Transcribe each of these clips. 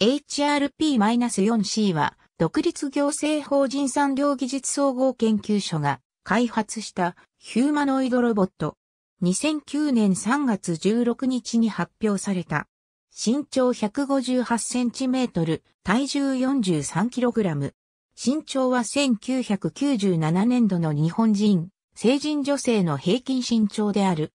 HRP-4C は、独立行政法人産業技術総合研究所が開発したヒューマノイドロボット。2009年3月16日に発表された。身長158センチメートル、体重43キログラム。身長は1997年度の日本人、成人女性の平均身長である。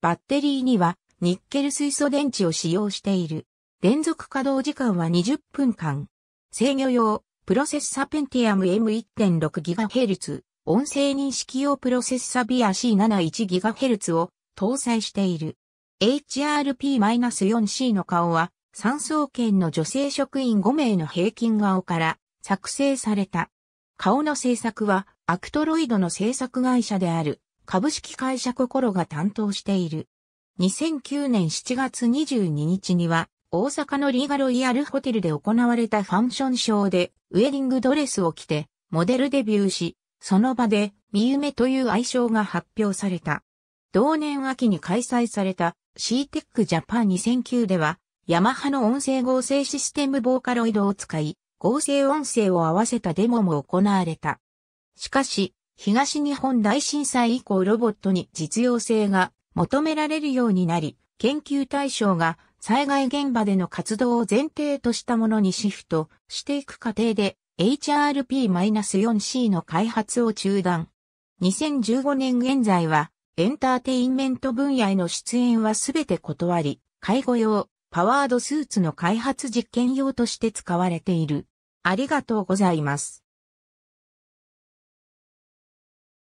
バッテリーにはニッケル水素電池を使用している。連続稼働時間は20分間。制御用、プロセッサペンティアム M1.6GHz、音声認識用プロセッサビア C71GHz を搭載している。HRP-4C の顔は、産総研の女性職員5名の平均顔から作成された。顔の制作は、アクトロイドの制作会社である、株式会社ココロが担当している。2009年7月22日には、大阪のリーガロイヤルホテルで行われたファンションショーでウェディングドレスを着てモデルデビューし、その場でみゆめという愛称が発表された。同年秋に開催された CTEC Japan 2009では、ヤマハの音声合成システムボーカロイドを使い、合成音声を合わせたデモも行われた。しかし、東日本大震災以降ロボットに実用性が求められるようになり、研究対象が災害現場での活動を前提としたものにシフトしていく過程で HRP-4C の開発を中断。2015年現在はエンターテインメント分野への出演はすべて断り、介護用、パワードスーツの開発実験用として使われている。ありがとうございます。